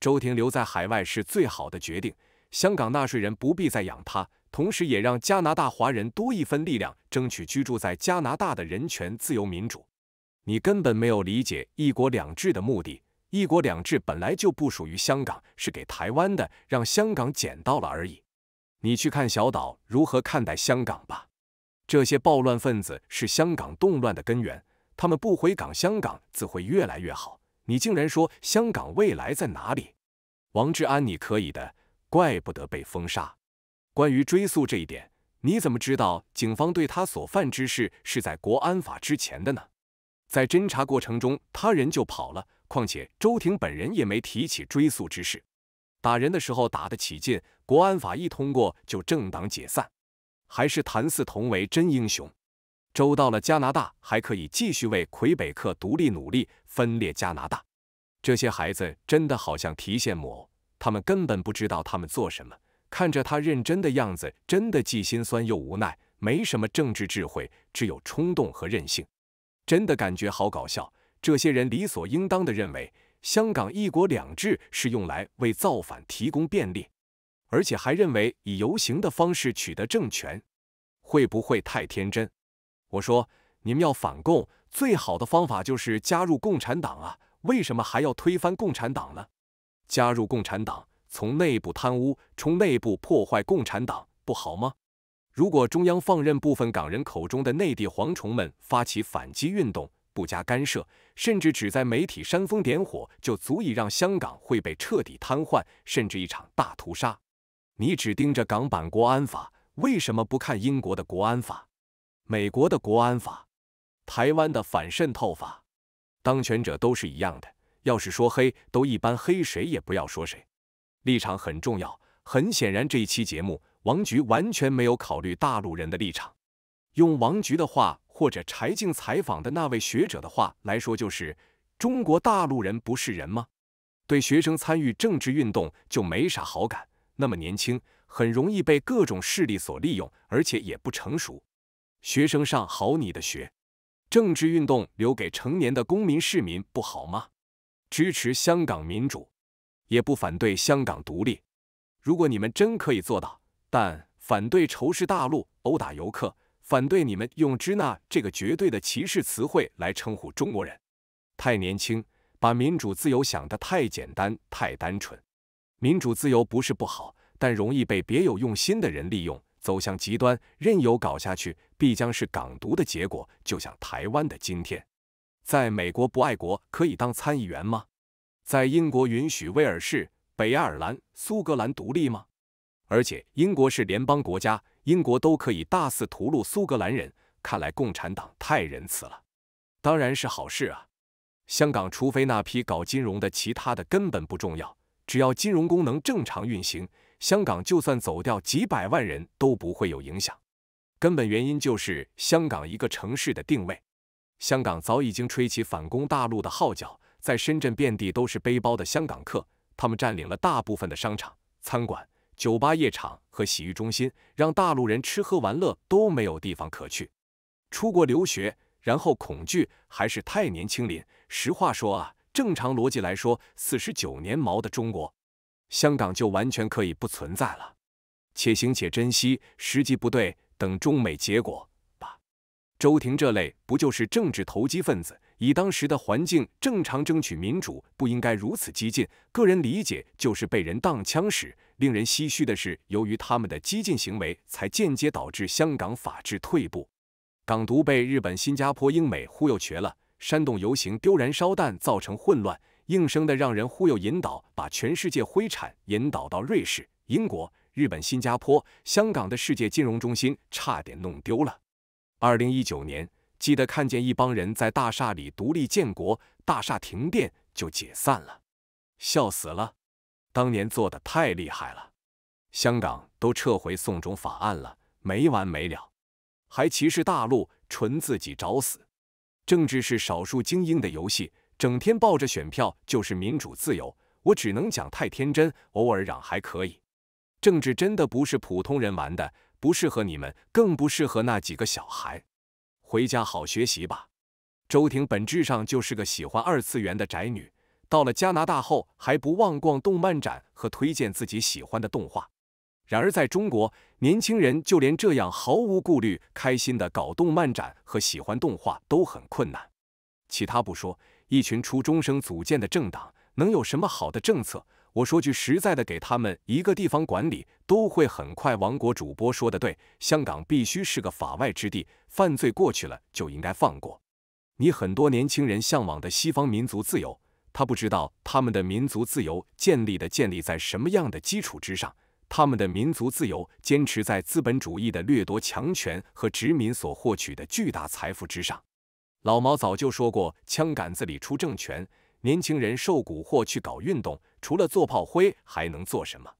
周婷留在海外是最好的决定，香港纳税人不必再养她，同时也让加拿大华人多一分力量，争取居住在加拿大的人权、自由、民主。你根本没有理解一国两制的目的，一国两制本来就不属于香港，是给台湾的，让香港捡到了而已。你去看小岛如何看待香港吧。这些暴乱分子是香港动乱的根源，他们不回港，香港自会越来越好。你竟然说香港未来在哪里？王志安，你可以的，怪不得被封杀。关于追溯这一点，你怎么知道警方对他所犯之事是在国安法之前的呢？在侦查过程中，他人就跑了。况且周婷本人也没提起追溯之事。打人的时候打得起劲，国安法一通过就政党解散。还是谭嗣同为真英雄。周到了加拿大，还可以继续为魁北克独立努力，分裂加拿大。这些孩子真的好像提线木偶，他们根本不知道他们做什么。看着他认真的样子，真的既心酸又无奈。没什么政治智慧，只有冲动和任性。真的感觉好搞笑。这些人理所应当的认为，香港一国两制是用来为造反提供便利，而且还认为以游行的方式取得政权会不会太天真？我说，你们要反共，最好的方法就是加入共产党啊！为什么还要推翻共产党呢？加入共产党，从内部贪污，从内部破坏共产党，不好吗？如果中央放任部分港人口中的内地蝗虫们发起反击运动，不加干涉，甚至只在媒体煽风点火，就足以让香港会被彻底瘫痪，甚至一场大屠杀。你只盯着港版国安法，为什么不看英国的国安法、美国的国安法、台湾的反渗透法？当权者都是一样的，要是说黑，都一般黑，谁也不要说谁。立场很重要。很显然，这一期节目，王菊完全没有考虑大陆人的立场。用王菊的话，或者柴静采访的那位学者的话来说，就是：中国大陆人不是人吗？对学生参与政治运动就没啥好感。那么年轻，很容易被各种势力所利用，而且也不成熟。学生上好你的学。政治运动留给成年的公民市民不好吗？支持香港民主，也不反对香港独立。如果你们真可以做到，但反对仇视大陆、殴打游客，反对你们用“支那”这个绝对的歧视词汇来称呼中国人。太年轻，把民主自由想得太简单、太单纯。民主自由不是不好，但容易被别有用心的人利用。走向极端，任由搞下去，必将是港独的结果。就像台湾的今天，在美国不爱国可以当参议员吗？在英国允许威尔士、北爱尔兰、苏格兰独立吗？而且英国是联邦国家，英国都可以大肆屠戮苏格兰人。看来共产党太仁慈了，当然是好事啊。香港，除非那批搞金融的，其他的根本不重要，只要金融功能正常运行。香港就算走掉几百万人都不会有影响，根本原因就是香港一个城市的定位。香港早已经吹起反攻大陆的号角，在深圳遍地都是背包的香港客，他们占领了大部分的商场、餐馆、酒吧、夜场和洗浴中心，让大陆人吃喝玩乐都没有地方可去。出国留学，然后恐惧，还是太年轻了。实话说啊，正常逻辑来说，四十九年毛的中国。香港就完全可以不存在了。且行且珍惜，时机不对，等中美结果吧。周婷这类不就是政治投机分子？以当时的环境，正常争取民主不应该如此激进。个人理解就是被人当枪使。令人唏嘘的是，由于他们的激进行为，才间接导致香港法治退步。港独被日本、新加坡、英美忽悠瘸了，煽动游行、丢燃烧弹，造成混乱。硬生的让人忽悠引导，把全世界灰产引导到瑞士、英国、日本、新加坡、香港的世界金融中心，差点弄丢了。二零一九年，记得看见一帮人在大厦里独立建国，大厦停电就解散了，笑死了。当年做的太厉害了，香港都撤回送中法案了，没完没了，还歧视大陆，纯自己找死。政治是少数精英的游戏。整天抱着选票就是民主自由，我只能讲太天真。偶尔嚷还可以，政治真的不是普通人玩的，不适合你们，更不适合那几个小孩。回家好学习吧。周婷本质上就是个喜欢二次元的宅女，到了加拿大后还不忘逛动漫展和推荐自己喜欢的动画。然而在中国，年轻人就连这样毫无顾虑、开心的搞动漫展和喜欢动画都很困难。其他不说。一群初中生组建的政党，能有什么好的政策？我说句实在的，给他们一个地方管理，都会很快亡国。主播说的对，香港必须是个法外之地，犯罪过去了就应该放过。你很多年轻人向往的西方民族自由，他不知道他们的民族自由建立的建立在什么样的基础之上，他们的民族自由坚持在资本主义的掠夺强权和殖民所获取的巨大财富之上。老毛早就说过，枪杆子里出政权。年轻人受蛊惑去搞运动，除了做炮灰还能做什么？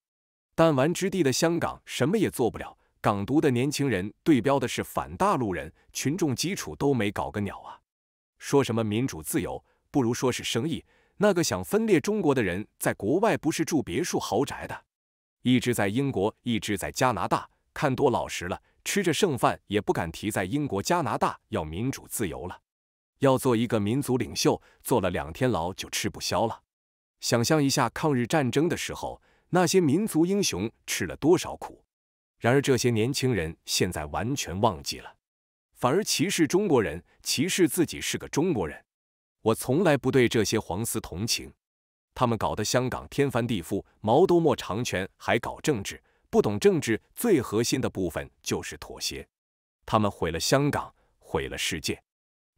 弹丸之地的香港什么也做不了。港独的年轻人对标的是反大陆人，群众基础都没搞个鸟啊！说什么民主自由，不如说是生意。那个想分裂中国的人，在国外不是住别墅豪宅的，一直在英国，一直在加拿大，看多老实了，吃着剩饭也不敢提在英国、加拿大要民主自由了。要做一个民族领袖，坐了两天牢就吃不消了。想象一下抗日战争的时候，那些民族英雄吃了多少苦。然而这些年轻人现在完全忘记了，反而歧视中国人，歧视自己是个中国人。我从来不对这些黄丝同情，他们搞得香港天翻地覆，毛都没长全还搞政治，不懂政治最核心的部分就是妥协。他们毁了香港，毁了世界。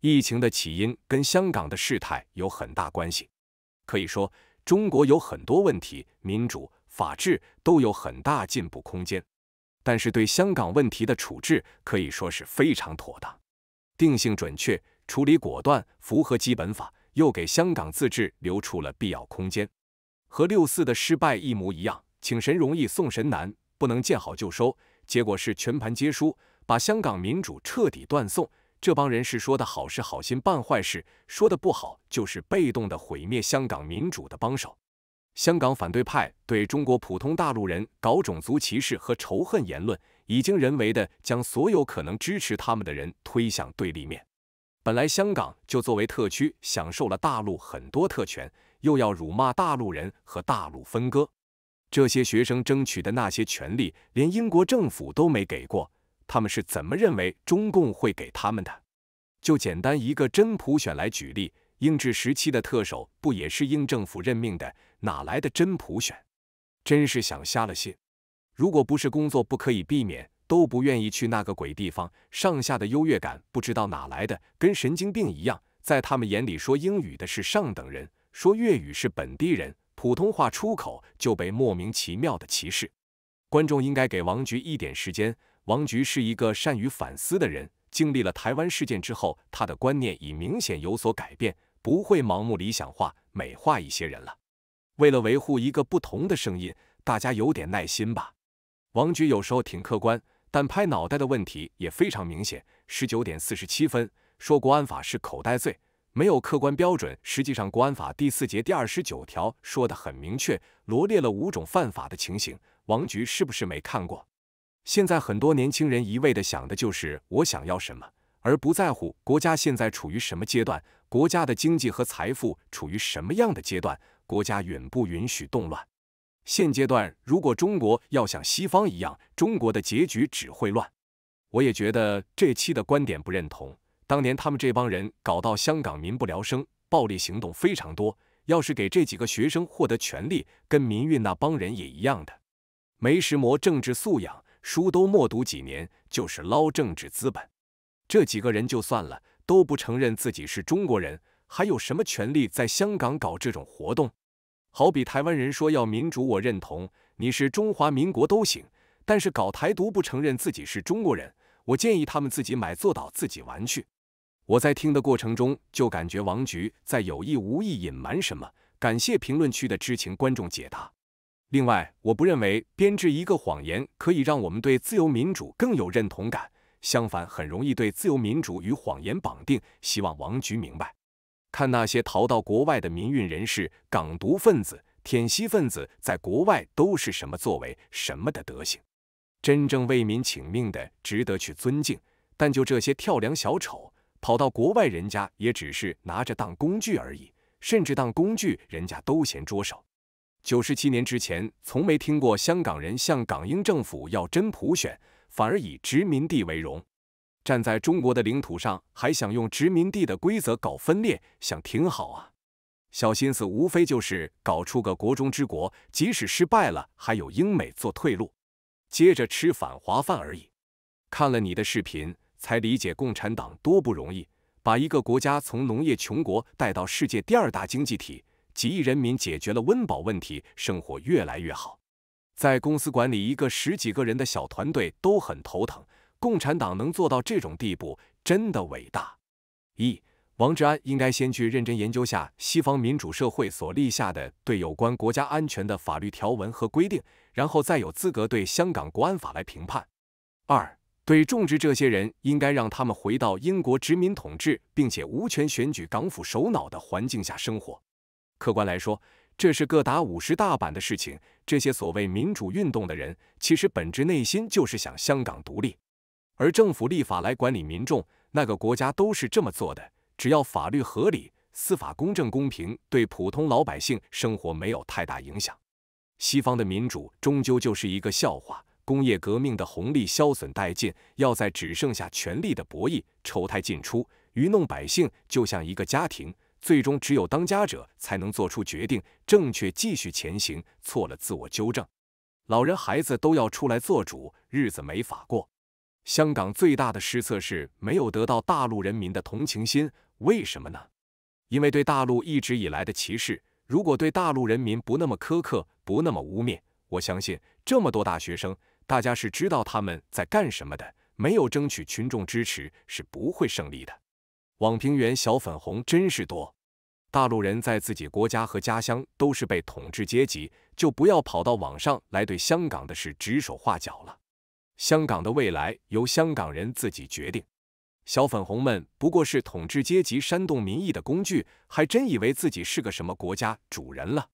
疫情的起因跟香港的事态有很大关系，可以说中国有很多问题，民主、法治都有很大进步空间，但是对香港问题的处置可以说是非常妥当，定性准确，处理果断，符合基本法，又给香港自治留出了必要空间。和六四的失败一模一样，请神容易送神难，不能见好就收，结果是全盘皆输，把香港民主彻底断送。这帮人是说的好是好心办坏事，说的不好就是被动的毁灭香港民主的帮手。香港反对派对中国普通大陆人搞种族歧视和仇恨言论，已经人为的将所有可能支持他们的人推向对立面。本来香港就作为特区享受了大陆很多特权，又要辱骂大陆人和大陆分割。这些学生争取的那些权利，连英国政府都没给过。他们是怎么认为中共会给他们的？就简单一个真普选来举例，英治时期的特首不也是英政府任命的？哪来的真普选？真是想瞎了心！如果不是工作不可以避免，都不愿意去那个鬼地方。上下的优越感不知道哪来的，跟神经病一样。在他们眼里，说英语的是上等人，说粤语是本地人，普通话出口就被莫名其妙的歧视。观众应该给王菊一点时间。王菊是一个善于反思的人，经历了台湾事件之后，他的观念已明显有所改变，不会盲目理想化、美化一些人了。为了维护一个不同的声音，大家有点耐心吧。王菊有时候挺客观，但拍脑袋的问题也非常明显。十九点四十七分说《国安法》是口袋罪，没有客观标准。实际上，《国安法》第四节第二十九条说得很明确，罗列了五种犯法的情形。王菊是不是没看过？现在很多年轻人一味的想的就是我想要什么，而不在乎国家现在处于什么阶段，国家的经济和财富处于什么样的阶段，国家允不允许动乱。现阶段如果中国要像西方一样，中国的结局只会乱。我也觉得这期的观点不认同。当年他们这帮人搞到香港民不聊生，暴力行动非常多。要是给这几个学生获得权利，跟民运那帮人也一样的，没什模政治素养。书都默读几年，就是捞政治资本。这几个人就算了，都不承认自己是中国人，还有什么权利在香港搞这种活动？好比台湾人说要民主，我认同，你是中华民国都行，但是搞台独不承认自己是中国人，我建议他们自己买座岛自己玩去。我在听的过程中就感觉王菊在有意无意隐瞒什么。感谢评论区的知情观众解答。另外，我不认为编制一个谎言可以让我们对自由民主更有认同感，相反，很容易对自由民主与谎言绑定。希望王局明白。看那些逃到国外的民运人士、港独分子、舔西分子，在国外都是什么作为、什么的德行。真正为民请命的值得去尊敬，但就这些跳梁小丑跑到国外，人家也只是拿着当工具而已，甚至当工具人家都嫌捉手。九十七年之前，从没听过香港人向港英政府要真普选，反而以殖民地为荣。站在中国的领土上，还想用殖民地的规则搞分裂，想挺好啊！小心思无非就是搞出个国中之国，即使失败了，还有英美做退路，接着吃反华饭而已。看了你的视频，才理解共产党多不容易，把一个国家从农业穷国带到世界第二大经济体。几亿人民解决了温饱问题，生活越来越好。在公司管理一个十几个人的小团队都很头疼，共产党能做到这种地步，真的伟大。一，王志安应该先去认真研究下西方民主社会所立下的对有关国家安全的法律条文和规定，然后再有资格对香港国安法来评判。二，对种植这些人，应该让他们回到英国殖民统治并且无权选举港府首脑的环境下生活。客观来说，这是各打五十大板的事情。这些所谓民主运动的人，其实本质内心就是想香港独立，而政府立法来管理民众，那个国家都是这么做的。只要法律合理，司法公正公平，对普通老百姓生活没有太大影响。西方的民主终究就是一个笑话。工业革命的红利消损殆尽，要在只剩下权力的博弈，丑态尽出，愚弄百姓，就像一个家庭。最终，只有当家者才能做出决定，正确继续前行，错了自我纠正。老人孩子都要出来做主，日子没法过。香港最大的失策是没有得到大陆人民的同情心，为什么呢？因为对大陆一直以来的歧视，如果对大陆人民不那么苛刻，不那么污蔑，我相信这么多大学生，大家是知道他们在干什么的，没有争取群众支持是不会胜利的。网评员小粉红真是多，大陆人在自己国家和家乡都是被统治阶级，就不要跑到网上来对香港的事指手画脚了。香港的未来由香港人自己决定，小粉红们不过是统治阶级煽动民意的工具，还真以为自己是个什么国家主人了。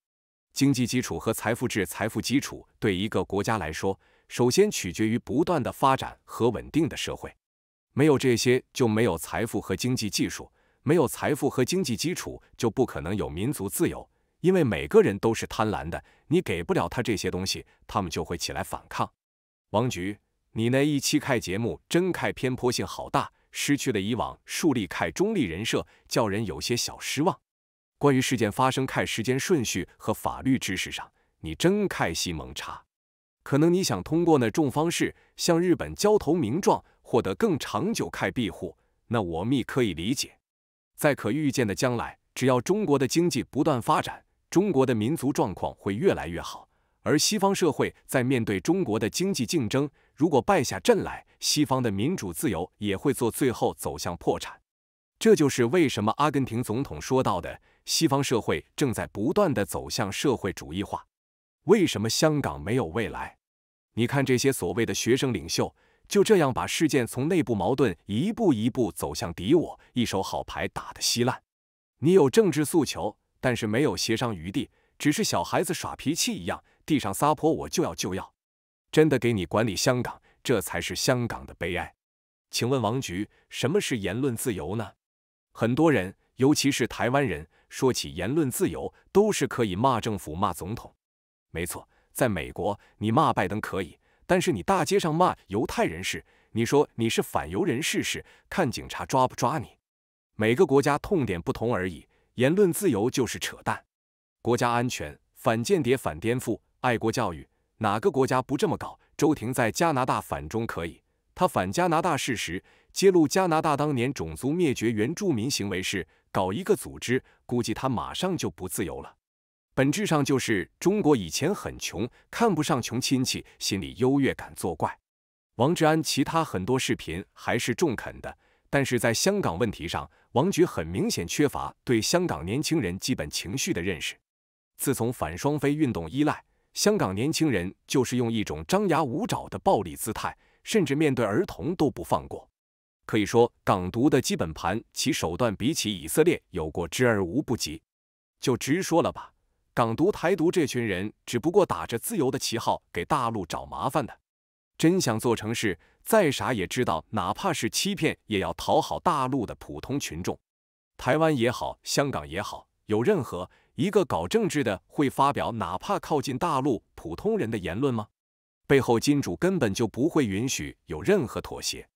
经济基础和财富制财富基础对一个国家来说，首先取决于不断的发展和稳定的社会。没有这些，就没有财富和经济技术；没有财富和经济基础，就不可能有民族自由。因为每个人都是贪婪的，你给不了他这些东西，他们就会起来反抗。王局，你那一期开节目真开偏颇性好大，失去了以往树立开中立人设，叫人有些小失望。关于事件发生开时间顺序和法律知识上，你真开西猛查。可能你想通过那种方式向日本交投名状。获得更长久开庇护，那我也可以理解。在可预见的将来，只要中国的经济不断发展，中国的民族状况会越来越好。而西方社会在面对中国的经济竞争，如果败下阵来，西方的民主自由也会做最后走向破产。这就是为什么阿根廷总统说到的，西方社会正在不断的走向社会主义化。为什么香港没有未来？你看这些所谓的学生领袖。就这样把事件从内部矛盾一步一步走向敌我，一手好牌打得稀烂。你有政治诉求，但是没有协商余地，只是小孩子耍脾气一样，地上撒泼，我就要就要。真的给你管理香港，这才是香港的悲哀。请问王局，什么是言论自由呢？很多人，尤其是台湾人，说起言论自由，都是可以骂政府、骂总统。没错，在美国，你骂拜登可以。但是你大街上骂犹太人是，你说你是反犹人士是，看警察抓不抓你？每个国家痛点不同而已，言论自由就是扯淡。国家安全、反间谍、反颠覆、爱国教育，哪个国家不这么搞？周婷在加拿大反中可以，她反加拿大事实，揭露加拿大当年种族灭绝原住民行为是，搞一个组织，估计她马上就不自由了。本质上就是中国以前很穷，看不上穷亲戚，心里优越感作怪。王志安其他很多视频还是中肯的，但是在香港问题上，王局很明显缺乏对香港年轻人基本情绪的认识。自从反双非运动以来，香港年轻人就是用一种张牙舞爪的暴力姿态，甚至面对儿童都不放过。可以说，港独的基本盘其手段比起以色列有过之而无不及。就直说了吧。港独、台独这群人，只不过打着自由的旗号给大陆找麻烦的。真想做成事，再傻也知道，哪怕是欺骗，也要讨好大陆的普通群众。台湾也好，香港也好，有任何一个搞政治的会发表哪怕靠近大陆普通人的言论吗？背后金主根本就不会允许有任何妥协。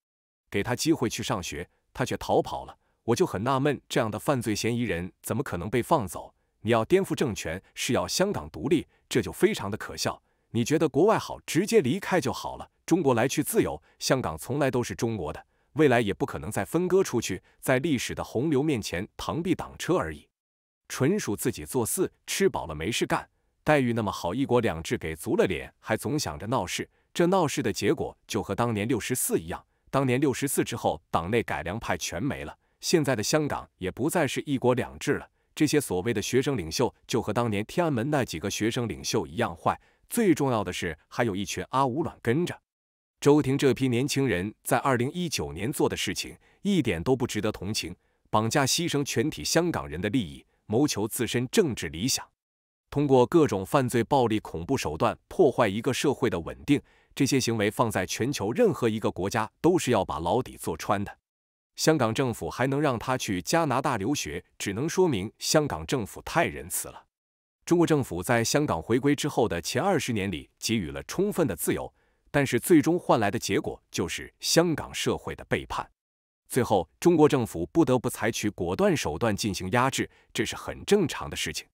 给他机会去上学，他却逃跑了。我就很纳闷，这样的犯罪嫌疑人怎么可能被放走？你要颠覆政权，是要香港独立，这就非常的可笑。你觉得国外好，直接离开就好了。中国来去自由，香港从来都是中国的，未来也不可能再分割出去。在历史的洪流面前，螳臂挡车而已，纯属自己作死，吃饱了没事干。待遇那么好，一国两制给足了脸，还总想着闹事。这闹事的结果就和当年六十四一样。当年六十四之后，党内改良派全没了，现在的香港也不再是一国两制了。这些所谓的学生领袖，就和当年天安门那几个学生领袖一样坏。最重要的是，还有一群阿五卵跟着。周婷这批年轻人在二零一九年做的事情，一点都不值得同情。绑架、牺牲全体香港人的利益，谋求自身政治理想，通过各种犯罪、暴力、恐怖手段破坏一个社会的稳定。这些行为放在全球任何一个国家，都是要把牢底坐穿的。香港政府还能让他去加拿大留学，只能说明香港政府太仁慈了。中国政府在香港回归之后的前二十年里给予了充分的自由，但是最终换来的结果就是香港社会的背叛。最后，中国政府不得不采取果断手段进行压制，这是很正常的事情。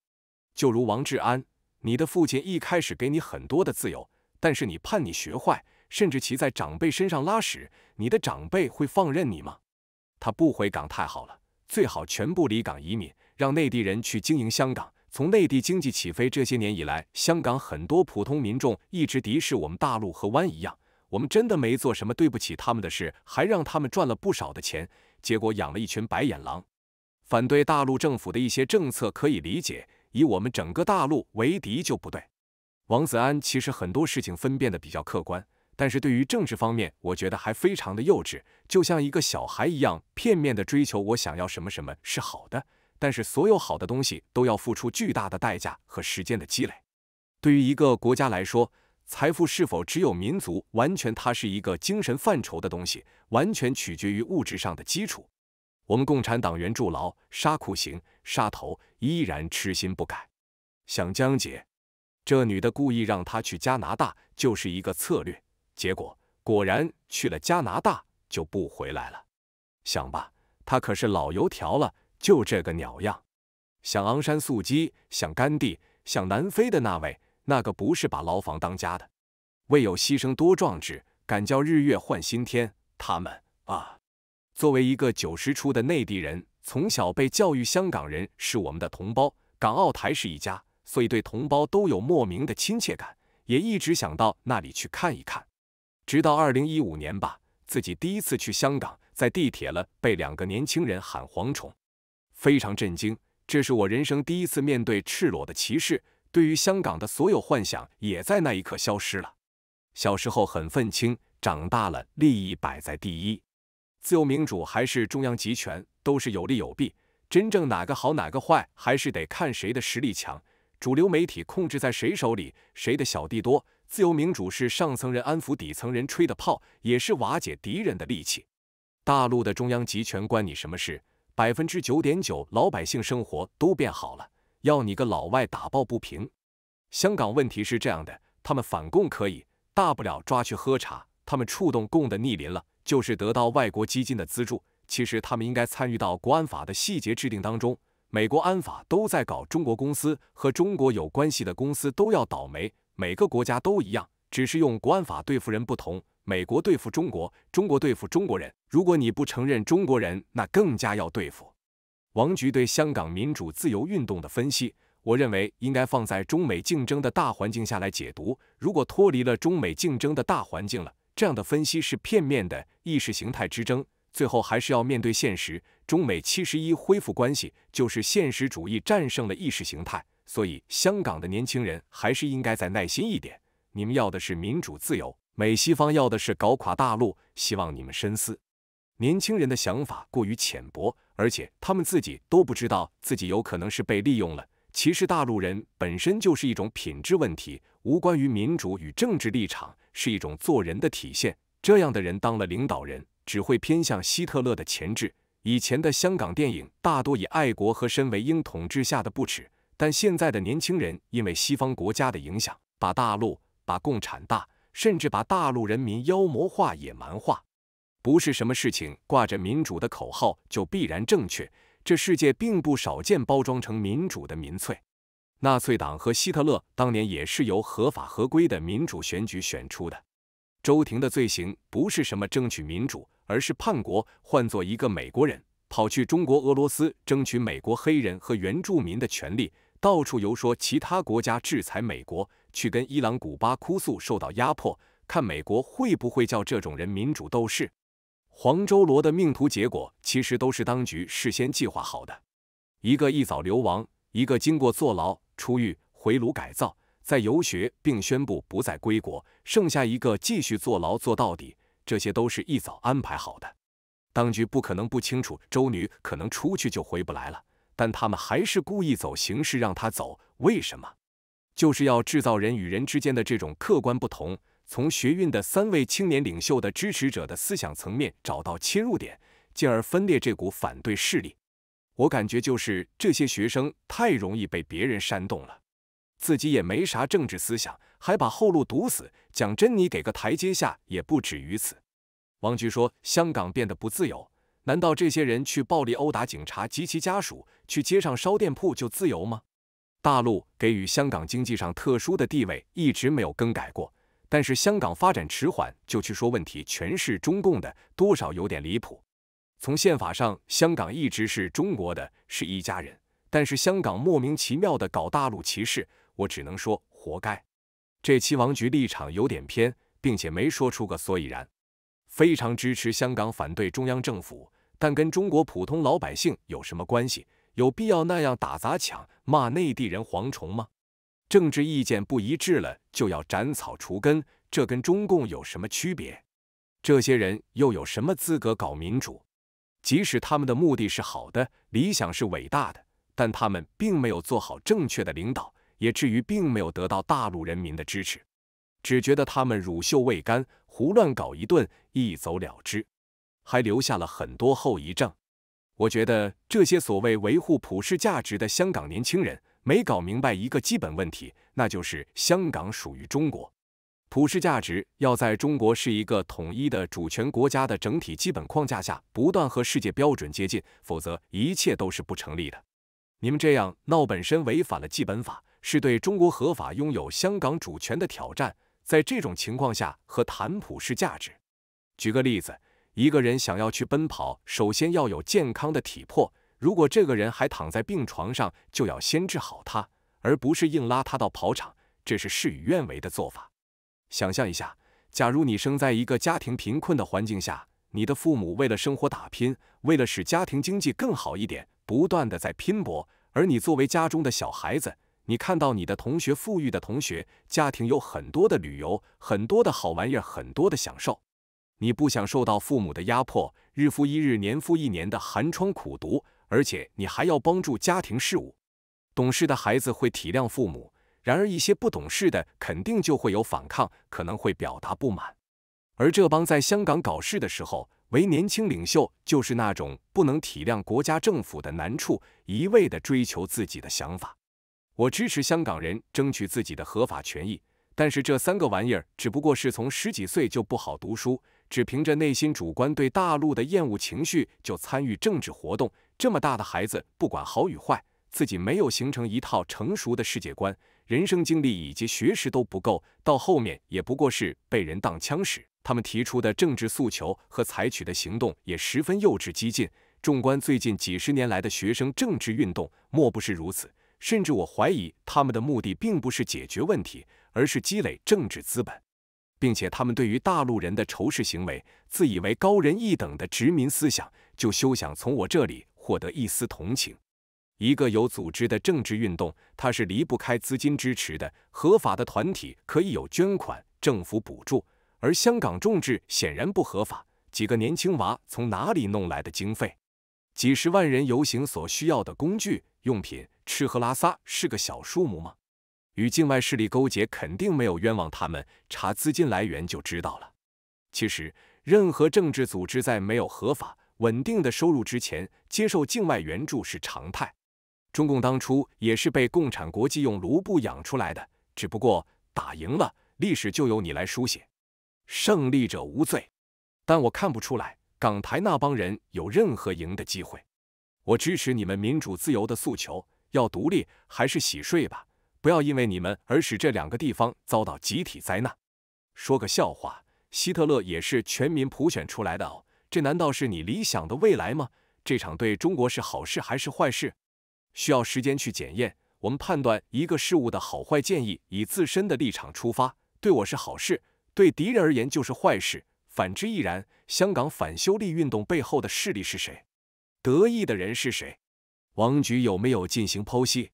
就如王志安，你的父亲一开始给你很多的自由，但是你叛逆学坏，甚至骑在长辈身上拉屎，你的长辈会放任你吗？他不回港太好了，最好全部离港移民，让内地人去经营香港。从内地经济起飞这些年以来，香港很多普通民众一直敌视我们大陆和湾一样，我们真的没做什么对不起他们的事，还让他们赚了不少的钱，结果养了一群白眼狼。反对大陆政府的一些政策可以理解，以我们整个大陆为敌就不对。王子安其实很多事情分辨的比较客观。但是对于政治方面，我觉得还非常的幼稚，就像一个小孩一样，片面的追求我想要什么什么是好的，但是所有好的东西都要付出巨大的代价和时间的积累。对于一个国家来说，财富是否只有民族，完全它是一个精神范畴的东西，完全取决于物质上的基础。我们共产党员筑牢杀酷刑、杀头，依然痴心不改。想江姐，这女的故意让她去加拿大，就是一个策略。结果果然去了加拿大就不回来了。想吧，他可是老油条了，就这个鸟样。想昂山素姬，想甘地，想南非的那位，那个不是把牢房当家的？为有牺牲多壮志，敢叫日月换新天。他们啊，作为一个九十出的内地人，从小被教育香港人是我们的同胞，港澳台是一家，所以对同胞都有莫名的亲切感，也一直想到那里去看一看。直到二零一五年吧，自己第一次去香港，在地铁了被两个年轻人喊“蝗虫”，非常震惊。这是我人生第一次面对赤裸的歧视，对于香港的所有幻想也在那一刻消失了。小时候很愤青，长大了利益摆在第一，自由民主还是中央集权都是有利有弊，真正哪个好哪个坏还是得看谁的实力强，主流媒体控制在谁手里，谁的小弟多。自由民主是上层人安抚底层人吹的炮，也是瓦解敌人的利器。大陆的中央集权关你什么事？百分之九点九老百姓生活都变好了，要你个老外打抱不平？香港问题是这样的，他们反共可以，大不了抓去喝茶。他们触动共的逆鳞了，就是得到外国基金的资助。其实他们应该参与到国安法的细节制定当中。美国安法都在搞中国公司和中国有关系的公司都要倒霉。每个国家都一样，只是用国安法对付人不同。美国对付中国，中国对付中国人。如果你不承认中国人，那更加要对付。王局对香港民主自由运动的分析，我认为应该放在中美竞争的大环境下来解读。如果脱离了中美竞争的大环境了，这样的分析是片面的。意识形态之争，最后还是要面对现实。中美七十一恢复关系，就是现实主义战胜了意识形态。所以，香港的年轻人还是应该再耐心一点。你们要的是民主自由，美西方要的是搞垮大陆。希望你们深思。年轻人的想法过于浅薄，而且他们自己都不知道自己有可能是被利用了。其实大陆人本身就是一种品质问题，无关于民主与政治立场，是一种做人的体现。这样的人当了领导人，只会偏向希特勒的前质。以前的香港电影大多以爱国和身为英统治下的不耻。但现在的年轻人因为西方国家的影响，把大陆、把共产党，甚至把大陆人民妖魔化、野蛮化，不是什么事情挂着民主的口号就必然正确。这世界并不少见，包装成民主的民粹、纳粹党和希特勒当年也是由合法合规的民主选举选出的。周婷的罪行不是什么争取民主，而是叛国。换做一个美国人跑去中国、俄罗斯争取美国黑人和原住民的权利。到处游说其他国家制裁美国，去跟伊朗、古巴哭诉受到压迫，看美国会不会叫这种人民主斗士？黄周罗的命途结果其实都是当局事先计划好的，一个一早流亡，一个经过坐牢、出狱、回炉改造、再游学，并宣布不再归国，剩下一个继续坐牢坐到底，这些都是一早安排好的。当局不可能不清楚周女可能出去就回不来了。但他们还是故意走形式让他走，为什么？就是要制造人与人之间的这种客观不同，从学运的三位青年领袖的支持者的思想层面找到切入点，进而分裂这股反对势力。我感觉就是这些学生太容易被别人煽动了，自己也没啥政治思想，还把后路堵死。讲真，你给个台阶下也不止于此。王局说，香港变得不自由。难道这些人去暴力殴打警察及其家属，去街上烧店铺就自由吗？大陆给予香港经济上特殊的地位一直没有更改过，但是香港发展迟缓，就去说问题全是中共的，多少有点离谱。从宪法上，香港一直是中国的，是一家人，但是香港莫名其妙的搞大陆歧视，我只能说活该。这期王局立场有点偏，并且没说出个所以然，非常支持香港反对中央政府。但跟中国普通老百姓有什么关系？有必要那样打砸抢、骂内地人“蝗虫”吗？政治意见不一致了，就要斩草除根，这跟中共有什么区别？这些人又有什么资格搞民主？即使他们的目的是好的，理想是伟大的，但他们并没有做好正确的领导，也至于并没有得到大陆人民的支持。只觉得他们乳臭未干，胡乱搞一顿，一走了之。还留下了很多后遗症。我觉得这些所谓维护普世价值的香港年轻人，没搞明白一个基本问题，那就是香港属于中国。普世价值要在中国是一个统一的主权国家的整体基本框架下，不断和世界标准接近，否则一切都是不成立的。你们这样闹本身违反了基本法，是对中国合法拥有香港主权的挑战。在这种情况下，和谈普世价值，举个例子。一个人想要去奔跑，首先要有健康的体魄。如果这个人还躺在病床上，就要先治好他，而不是硬拉他到跑场，这是事与愿违的做法。想象一下，假如你生在一个家庭贫困的环境下，你的父母为了生活打拼，为了使家庭经济更好一点，不断的在拼搏。而你作为家中的小孩子，你看到你的同学富裕的同学，家庭有很多的旅游，很多的好玩意，儿，很多的享受。你不想受到父母的压迫，日复一日、年复一年的寒窗苦读，而且你还要帮助家庭事务。懂事的孩子会体谅父母，然而一些不懂事的肯定就会有反抗，可能会表达不满。而这帮在香港搞事的时候，为年轻领袖就是那种不能体谅国家政府的难处，一味的追求自己的想法。我支持香港人争取自己的合法权益，但是这三个玩意儿只不过是从十几岁就不好读书。只凭着内心主观对大陆的厌恶情绪就参与政治活动，这么大的孩子，不管好与坏，自己没有形成一套成熟的世界观、人生经历以及学识都不够，到后面也不过是被人当枪使。他们提出的政治诉求和采取的行动也十分幼稚激进。纵观最近几十年来的学生政治运动，莫不是如此？甚至我怀疑他们的目的并不是解决问题，而是积累政治资本。并且他们对于大陆人的仇视行为，自以为高人一等的殖民思想，就休想从我这里获得一丝同情。一个有组织的政治运动，它是离不开资金支持的。合法的团体可以有捐款、政府补助，而香港众志显然不合法。几个年轻娃从哪里弄来的经费？几十万人游行所需要的工具、用品、吃喝拉撒，是个小数目吗？与境外势力勾结肯定没有冤枉他们，查资金来源就知道了。其实，任何政治组织在没有合法稳定的收入之前，接受境外援助是常态。中共当初也是被共产国际用卢布养出来的，只不过打赢了，历史就由你来书写，胜利者无罪。但我看不出来港台那帮人有任何赢的机会。我支持你们民主自由的诉求，要独立还是洗税吧。不要因为你们而使这两个地方遭到集体灾难。说个笑话，希特勒也是全民普选出来的哦。这难道是你理想的未来吗？这场对中国是好事还是坏事，需要时间去检验。我们判断一个事物的好坏，建议以自身的立场出发。对我是好事，对敌人而言就是坏事。反之亦然。香港反修例运动背后的势力是谁？得意的人是谁？王局有没有进行剖析？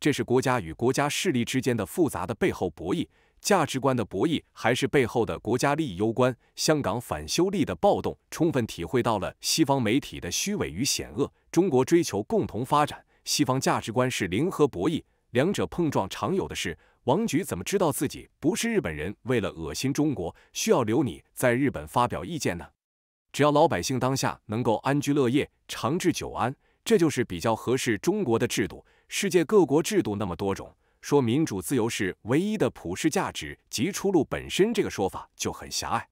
这是国家与国家势力之间的复杂的背后博弈，价值观的博弈，还是背后的国家利益攸关？香港反修例的暴动，充分体会到了西方媒体的虚伪与险恶。中国追求共同发展，西方价值观是零和博弈，两者碰撞常有的事。王菊怎么知道自己不是日本人？为了恶心中国，需要留你在日本发表意见呢？只要老百姓当下能够安居乐业、长治久安，这就是比较合适中国的制度。世界各国制度那么多种，说民主自由是唯一的普世价值及出路本身，这个说法就很狭隘。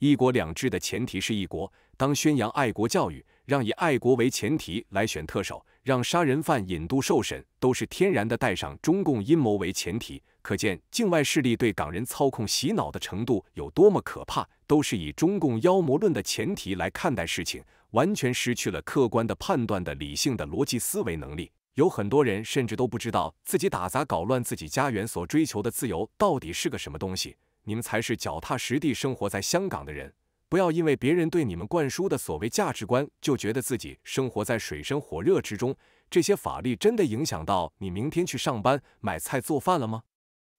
一国两制的前提是一国，当宣扬爱国教育，让以爱国为前提来选特首，让杀人犯引渡受审，都是天然的带上中共阴谋为前提。可见境外势力对港人操控洗脑的程度有多么可怕，都是以中共妖魔论的前提来看待事情，完全失去了客观的判断的理性的逻辑思维能力。有很多人甚至都不知道自己打砸搞乱自己家园所追求的自由到底是个什么东西。你们才是脚踏实地生活在香港的人，不要因为别人对你们灌输的所谓价值观，就觉得自己生活在水深火热之中。这些法律真的影响到你明天去上班、买菜、做饭了吗？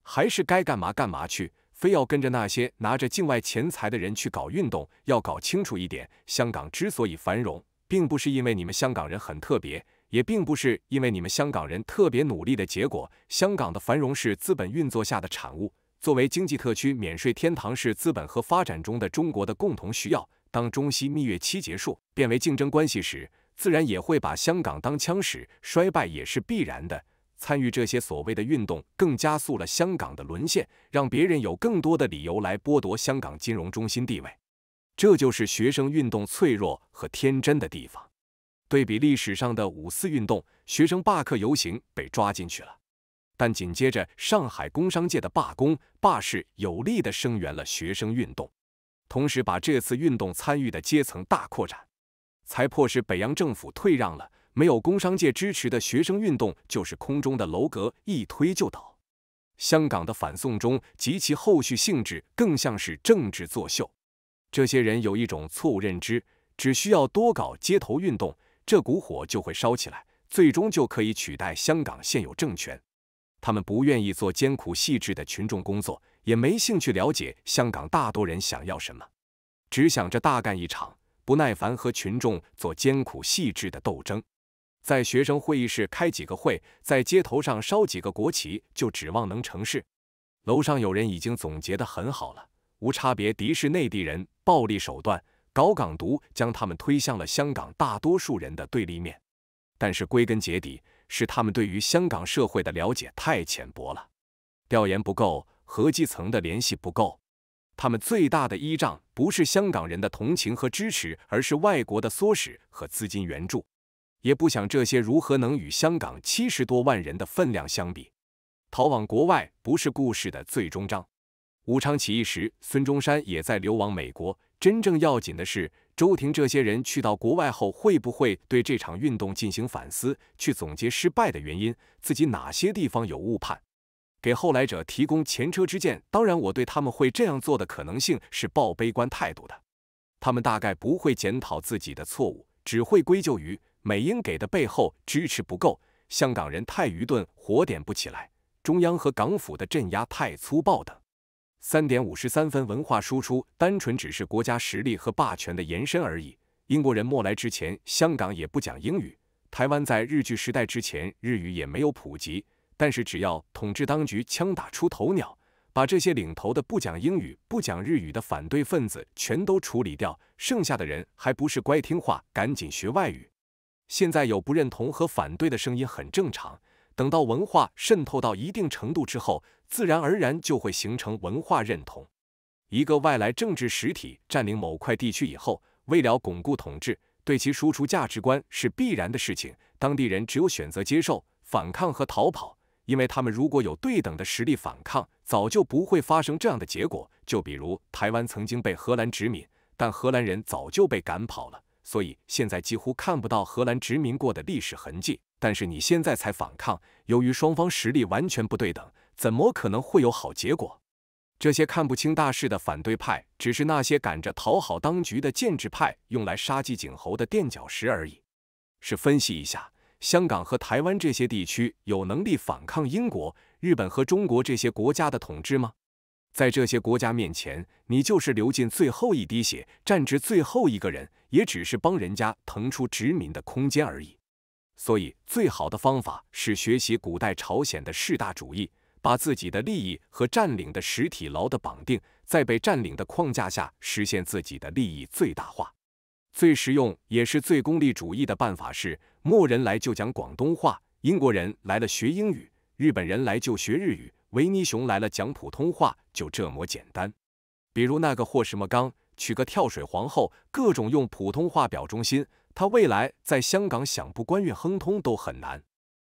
还是该干嘛干嘛去，非要跟着那些拿着境外钱财的人去搞运动？要搞清楚一点，香港之所以繁荣，并不是因为你们香港人很特别。也并不是因为你们香港人特别努力的结果。香港的繁荣是资本运作下的产物。作为经济特区、免税天堂，是资本和发展中的中国的共同需要。当中西蜜月期结束，变为竞争关系时，自然也会把香港当枪使，衰败也是必然的。参与这些所谓的运动，更加速了香港的沦陷，让别人有更多的理由来剥夺香港金融中心地位。这就是学生运动脆弱和天真的地方。对比历史上的五四运动，学生罢课游行被抓进去了，但紧接着上海工商界的罢工罢市，有力的声援了学生运动，同时把这次运动参与的阶层大扩展，才迫使北洋政府退让了。没有工商界支持的学生运动，就是空中的楼阁，一推就倒。香港的反送中及其后续性质更像是政治作秀，这些人有一种错误认知，只需要多搞街头运动。这股火就会烧起来，最终就可以取代香港现有政权。他们不愿意做艰苦细致的群众工作，也没兴趣了解香港大多人想要什么，只想着大干一场，不耐烦和群众做艰苦细致的斗争，在学生会议室开几个会，在街头上烧几个国旗，就指望能成事。楼上有人已经总结得很好了：无差别敌视内地人，暴力手段。搞港独将他们推向了香港大多数人的对立面，但是归根结底是他们对于香港社会的了解太浅薄了，调研不够，和基层的联系不够。他们最大的依仗不是香港人的同情和支持，而是外国的唆使和资金援助。也不想这些如何能与香港七十多万人的分量相比。逃往国外不是故事的最终章。武昌起义时，孙中山也在流亡美国。真正要紧的是，周婷这些人去到国外后，会不会对这场运动进行反思，去总结失败的原因，自己哪些地方有误判，给后来者提供前车之鉴？当然，我对他们会这样做的可能性是抱悲观态度的。他们大概不会检讨自己的错误，只会归咎于美英给的背后支持不够，香港人太愚钝，火点不起来，中央和港府的镇压太粗暴等。三点五十三分，文化输出单纯只是国家实力和霸权的延伸而已。英国人莫来之前，香港也不讲英语；台湾在日据时代之前，日语也没有普及。但是只要统治当局枪打出头鸟，把这些领头的不讲英语、不讲日语的反对分子全都处理掉，剩下的人还不是乖听话，赶紧学外语？现在有不认同和反对的声音很正常。等到文化渗透到一定程度之后。自然而然就会形成文化认同。一个外来政治实体占领某块地区以后，为了巩固统治，对其输出价值观是必然的事情。当地人只有选择接受、反抗和逃跑，因为他们如果有对等的实力反抗，早就不会发生这样的结果。就比如台湾曾经被荷兰殖民，但荷兰人早就被赶跑了，所以现在几乎看不到荷兰殖民过的历史痕迹。但是你现在才反抗，由于双方实力完全不对等。怎么可能会有好结果？这些看不清大势的反对派，只是那些赶着讨好当局的建制派用来杀鸡儆猴的垫脚石而已。是分析一下香港和台湾这些地区有能力反抗英国、日本和中国这些国家的统治吗？在这些国家面前，你就是流尽最后一滴血，站直最后一个人，也只是帮人家腾出殖民的空间而已。所以，最好的方法是学习古代朝鲜的世大主义。把自己的利益和占领的实体牢的绑定，在被占领的框架下实现自己的利益最大化。最实用也是最功利主义的办法是：末人来就讲广东话，英国人来了学英语，日本人来就学日语，维尼熊来了讲普通话，就这么简单。比如那个霍什么刚娶个跳水皇后，各种用普通话表忠心，他未来在香港想不官运亨通都很难。